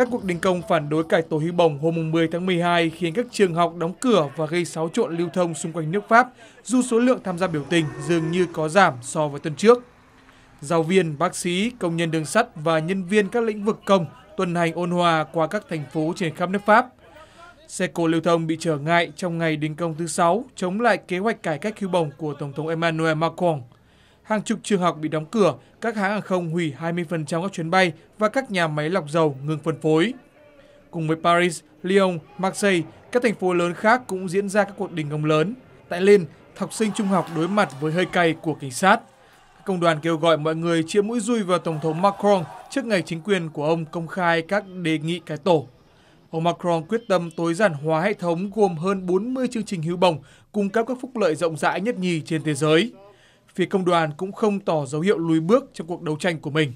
Các cuộc đình công phản đối cải tổ hưu bổng hôm 10 tháng 12 khiến các trường học đóng cửa và gây xáo trộn lưu thông xung quanh nước Pháp, dù số lượng tham gia biểu tình dường như có giảm so với tuần trước. Giáo viên, bác sĩ, công nhân đường sắt và nhân viên các lĩnh vực công tuần hành ôn hòa qua các thành phố trên khắp nước Pháp. Xe cộ lưu thông bị trở ngại trong ngày đình công thứ sáu chống lại kế hoạch cải cách hưu bổng của Tổng thống Emmanuel Macron hàng chục trường học bị đóng cửa, các hãng hàng không hủy 20% các chuyến bay và các nhà máy lọc dầu ngừng phân phối. Cùng với Paris, Lyon, Marseille, các thành phố lớn khác cũng diễn ra các cuộc đình công lớn. Tại Lên, học sinh trung học đối mặt với hơi cay của cảnh sát. Các công đoàn kêu gọi mọi người chia mũi dùi vào Tổng thống Macron trước ngày chính quyền của ông công khai các đề nghị cải tổ. Ông Macron quyết tâm tối giản hóa hệ thống gồm hơn 40 chương trình hưu bổng cung cấp các phúc lợi rộng rãi nhất nhì trên thế giới phía công đoàn cũng không tỏ dấu hiệu lùi bước trong cuộc đấu tranh của mình